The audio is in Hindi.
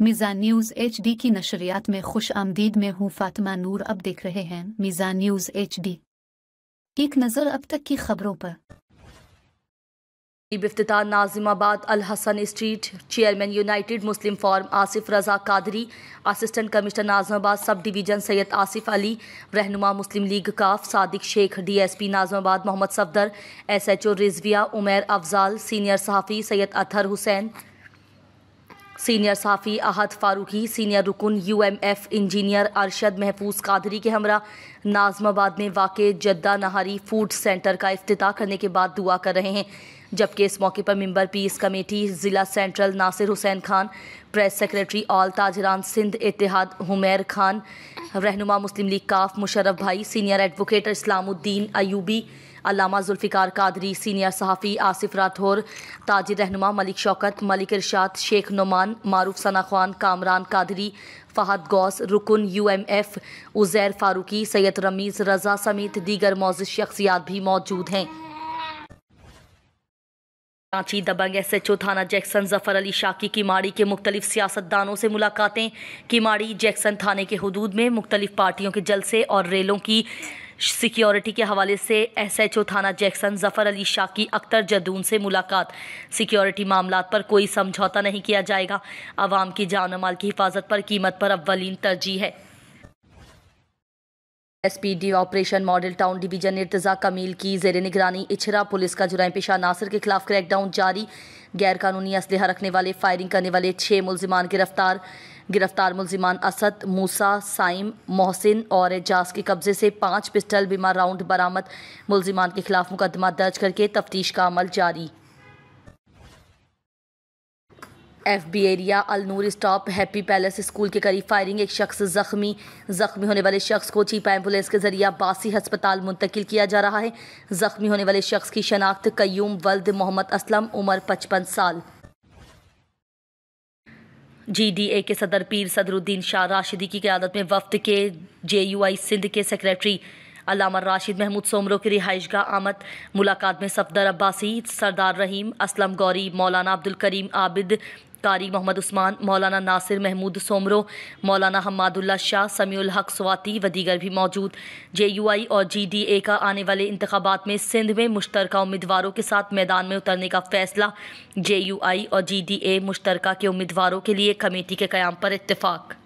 मिज़ा न्यूज़ एच डी की नशरियात में खुश आमदीद में हूँ फातिमा नूर अब देख रहे हैं मिज़ा न्यूज़ एच डी एक नज़र अब तक की खबरों पर अफ्तार Nazimabad Al Hasan street chairman United Muslim Forum Asif Raza Qadri assistant commissioner Nazimabad sub division Syed Asif Ali रहनुमा मुस्लिम लीग काफ Sadiq Sheikh DSP Nazimabad Mohammad Safdar SHO Rizvia Umer Afzal senior सहाफ़ी सैयद अतहर हुसैन सीनियर साफ़ी अहद फारूकी सीनियर रुकन यूएमएफ इंजीनियर अरशद महफूज कादरी के हमरा नाजमाबाद में वाक़ जद्दा नहारी फूड सेंटर का अफ्ताह करने के बाद दुआ कर रहे हैं जबकि इस मौके पर मेंबर पीस कमेटी ज़िला central Nasir Hussain Khan press secretary all ताजरान सिंध इतिहाद हुमैर खान रहनुमा मुस्लिम लीग काफ मुशरफ भाई सीनियर एडवोकेट इस्लामुद्दीन अयूबी अलामा जुल्फ़िकार कादरी सीनियर सहाफ़ी आसिफ राठौर ताजिर रहनुमा मलिक शौकत मलिक इरशाद शेख नुमान मारूफ सना खान कामरान कादरी फ़हद गौस रुकन U M F Uzair Farooqui Syed Rameez Raza समेत दीगर मौजूद शख्सियात भी मौजूद हैं रांची दबंग एस एच ओ थाना जैक्सन जफर अली शाकी किमाड़ी के मुख्तलिफ सियासतदानों से मुलाकातें किमाड़ी जैक्सन थाने के हदूद में मुख्तलिफ पार्टियों के जलसे और रेलों की सिक्योरिटी के हवाले से एस एच ओ थाना जैक्सन जफर अली शाह की अख्तर जदून से मुलाकात सिक्योरिटी मामला पर कोई समझौता नहीं किया जाएगा आवाम की जान माल की हिफाजत पर कीमत पर अवलिन तरजीह है SPD operation model town division Irtaza Kamil की जेर निगरानी इछरा पुलिस का जुराम पेशा नासिर के खिलाफ क्रैकडाउन जारी गैरकानूनी असलहा रखने वाले फायरिंग करने वाले छः मुलजिमान गिरफ्तार गिरफ्तार मुलजिमान असद मूसा साइम मोहसिन और एजाज के कब्जे से पाँच पिस्टल बीमा राउंड बरामद मुलजिमान के खिलाफ मुकदमा दर्ज करके तफ्तीश का अमल जारी F B area Alnoor stop happy palace school के करीब फायरिंग एक शख्स जख्मी जख्मी होने वाले शख्स को चीप एम्बुलेंस के जरिए बासी हस्पताल मुंतकिल किया जा रहा है जख्मी होने वाले शख्स की शनाख्त कयूम वल्द मोहम्मद असलम उम्र पचपन साल जीडीए के सदर पीर सदरुद्दीन शाह राशिदी की क्यादत में वफद के जे यू आई सिंध के सेक्रेटरी अलामा राशिद महमूद सोमरो की रिहाइश का आमद मुलाकात में सफदर अब्बासी सरदार रहीम असलम गौरी मौलाना अब्दुल करीम आबिद कारी मोहम्मद उस्मान मौलाना नासिर महमूद सोमरो मौलाना हमादुल्ला शाह समीउल हक स्वाति व दीगर भी मौजूद जे यू आई और जी डी ए का आने वाले इंतबात में सिंध में मुश्तर उम्मीदवारों के साथ मैदान में उतरने का फैसला जे यू आई और जी डी ए मुश्तर के उम्मीदवारों के लिए कमेटी के क्याम पर इतफाक़